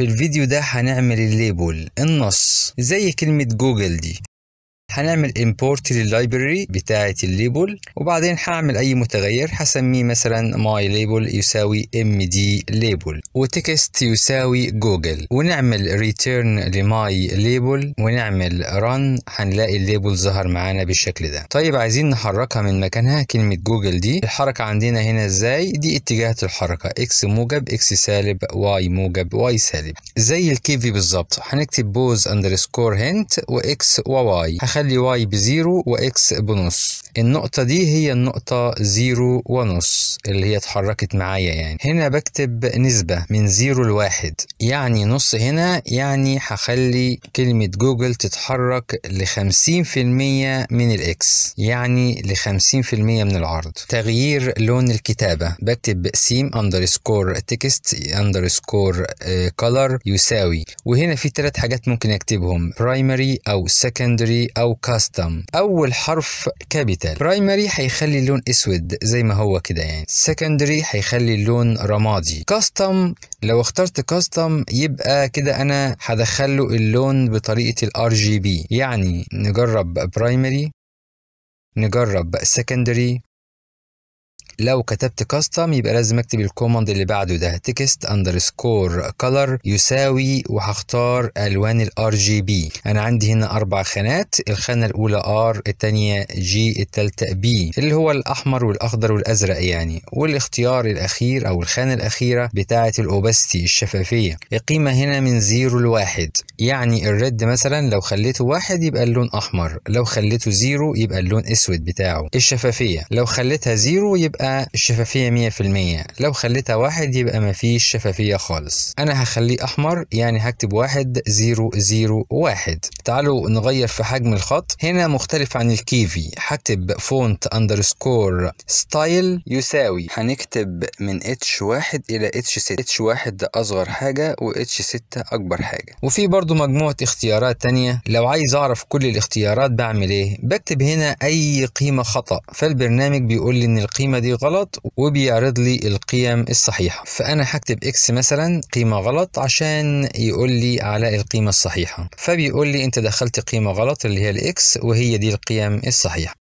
في الفيديو ده هنعمل الليبل النص زي كلمة جوجل دي هنعمل import لللايبرري بتاعة الليبل وبعدين هعمل أي متغير هسميه مثلا my label يساوي md label وتكست يساوي جوجل ونعمل return لmy label ونعمل run هنلاقي الليبل ظهر معانا بالشكل ده طيب عايزين نحركها من مكانها كلمة جوجل دي الحركة عندنا هنا ازاي دي اتجاهات الحركة x موجب x سالب y موجب y سالب زي الكيفي بالظبط هنكتب بوز اندرسكور هنت واكس وواي نخلي واي بزيرو واكس بنص النقطة دي هي النقطة زيرو ونص اللي هي اتحركت معايا يعني هنا بكتب نسبة من 0 لواحد يعني نص هنا يعني هخلي كلمة جوجل تتحرك ل 50% من الاكس يعني ل 50% من العرض تغيير لون الكتابة بكتب سيم اندرسكور تكست اندرسكور كولر يساوي وهنا في ثلاث حاجات ممكن اكتبهم برايمري او سكندري او كاستم اول حرف كابيتال برايمري هيخلي اللون اسود زي ما هو كده يعني سكندري هيخلي اللون رمادي كاستم لو اخترت كاستم يبقى كده انا هدخله اللون بطريقه الار جي بي يعني نجرب برايمري نجرب سكندري لو كتبت كاستم يبقى لازم اكتب الكوماند اللي بعده ده تكست اندرسكور كلر يساوي وهختار الوان الار جي بي انا عندي هنا اربع خانات الخانه الاولى ار الثانيه جي الثالثه بي اللي هو الاحمر والاخضر والازرق يعني والاختيار الاخير او الخانه الاخيره بتاعه الاوبستي الشفافيه القيمه هنا من 0 لواحد يعني الريد مثلا لو خليته واحد يبقى اللون احمر لو خليته زيرو يبقى اللون اسود بتاعه الشفافيه لو خليتها زيرو يبقى مية الشفافية 100% لو خليتها واحد يبقى مفيش شفافية خالص أنا هخليه أحمر يعني هكتب واحد زيرو زيرو واحد تعالوا نغير في حجم الخط هنا مختلف عن الكيفي هكتب فونت اندرسكور ستايل يساوي هنكتب من اتش واحد إلى اتش 6 اتش واحد ده أصغر حاجة و اتش 6 أكبر حاجة وفي برضو مجموعة اختيارات تانية لو عايز أعرف كل الاختيارات بعمل إيه بكتب هنا أي قيمة خطأ فالبرنامج بيقول لي إن القيمة دي دي غلط وبيعرض لي القيم الصحيحة فأنا هكتب إكس مثلا قيمة غلط عشان يقول لي على القيمة الصحيحة فبيقول لي أنت دخلت قيمة غلط اللي هي الإكس وهي دي القيم الصحيحة